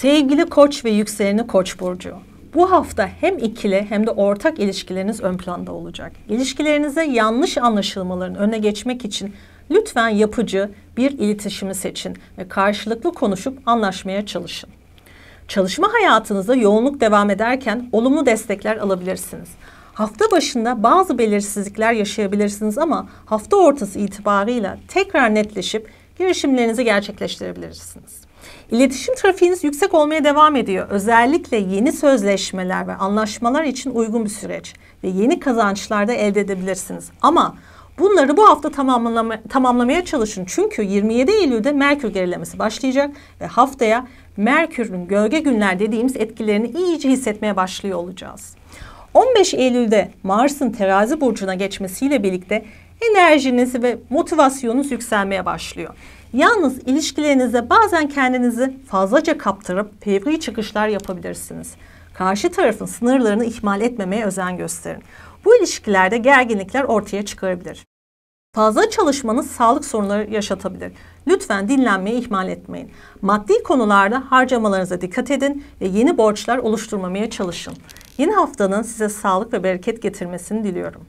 Sevgili Koç ve yükseleni Koç burcu. Bu hafta hem ikili hem de ortak ilişkileriniz ön planda olacak. İlişkilerinize yanlış anlaşılmaların önüne geçmek için lütfen yapıcı bir iletişimi seçin ve karşılıklı konuşup anlaşmaya çalışın. Çalışma hayatınızda yoğunluk devam ederken olumlu destekler alabilirsiniz. Hafta başında bazı belirsizlikler yaşayabilirsiniz ama hafta ortası itibarıyla tekrar netleşip girişimlerinizi gerçekleştirebilirsiniz. İletişim trafiğiniz yüksek olmaya devam ediyor. Özellikle yeni sözleşmeler ve anlaşmalar için uygun bir süreç ve yeni kazançlar da elde edebilirsiniz. Ama bunları bu hafta tamamlama, tamamlamaya çalışın. Çünkü 27 Eylül'de Merkür gerilemesi başlayacak ve haftaya Merkür'ün gölge günler dediğimiz etkilerini iyice hissetmeye başlıyor olacağız. 15 Eylül'de Mars'ın terazi burcuna geçmesiyle birlikte enerjiniz ve motivasyonunuz yükselmeye başlıyor. Yalnız ilişkilerinize bazen kendinizi fazlaca kaptırıp fevri çıkışlar yapabilirsiniz. Karşı tarafın sınırlarını ihmal etmemeye özen gösterin. Bu ilişkilerde gerginlikler ortaya çıkarabilir. Fazla çalışmanız sağlık sorunları yaşatabilir. Lütfen dinlenmeyi ihmal etmeyin. Maddi konularda harcamalarınıza dikkat edin ve yeni borçlar oluşturmamaya çalışın. Yeni haftanın size sağlık ve bereket getirmesini diliyorum.